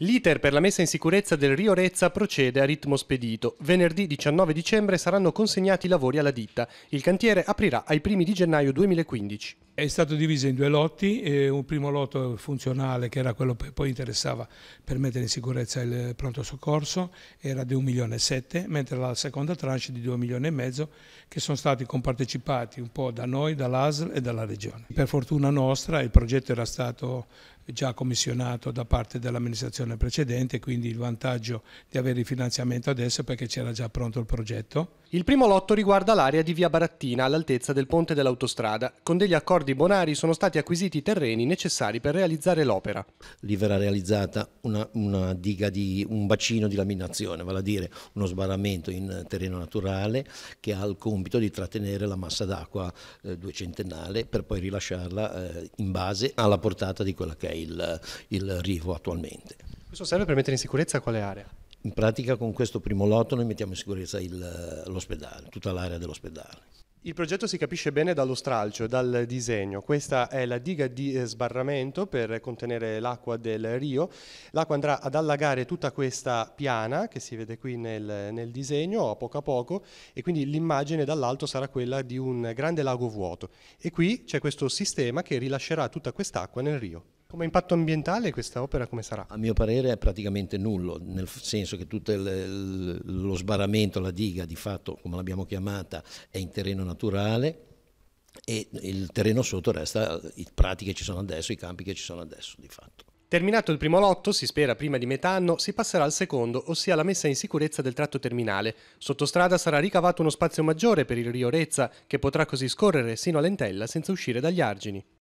L'iter per la messa in sicurezza del Rio Rezza procede a ritmo spedito. Venerdì 19 dicembre saranno consegnati i lavori alla ditta. Il cantiere aprirà ai primi di gennaio 2015. È stato diviso in due lotti, eh, un primo lotto funzionale che era quello che poi interessava per mettere in sicurezza il pronto soccorso, era di 1 milione e 7, mentre la seconda tranche di 2 milioni e mezzo che sono stati compartecipati un po' da noi, dall'ASL e dalla Regione. Per fortuna nostra il progetto era stato già commissionato da parte dell'amministrazione precedente, quindi il vantaggio di avere il finanziamento adesso perché c'era già pronto il progetto. Il primo lotto riguarda l'area di Via Barattina all'altezza del ponte dell'autostrada, con degli accordi accordi bonari sono stati acquisiti i terreni necessari per realizzare l'opera. Lì verrà realizzata una, una diga di un bacino di laminazione, vale a dire uno sbarramento in terreno naturale che ha il compito di trattenere la massa d'acqua eh, duecentennale per poi rilasciarla eh, in base alla portata di quella che è il, il rivo attualmente. Questo serve per mettere in sicurezza quale area? In pratica con questo primo lotto noi mettiamo in sicurezza eh, l'ospedale, tutta l'area dell'ospedale. Il progetto si capisce bene dallo stralcio, dal disegno. Questa è la diga di sbarramento per contenere l'acqua del rio. L'acqua andrà ad allagare tutta questa piana che si vede qui nel, nel disegno a poco a poco e quindi l'immagine dall'alto sarà quella di un grande lago vuoto. E qui c'è questo sistema che rilascerà tutta quest'acqua nel rio. Come impatto ambientale questa opera come sarà? A mio parere è praticamente nullo, nel senso che tutto lo sbarramento, la diga di fatto come l'abbiamo chiamata è in terreno naturale e il terreno sotto resta i prati che ci sono adesso, i campi che ci sono adesso di fatto. Terminato il primo lotto, si spera prima di metà anno, si passerà al secondo, ossia la messa in sicurezza del tratto terminale. Sottostrada sarà ricavato uno spazio maggiore per il Riorezza, che potrà così scorrere sino all'entella senza uscire dagli argini.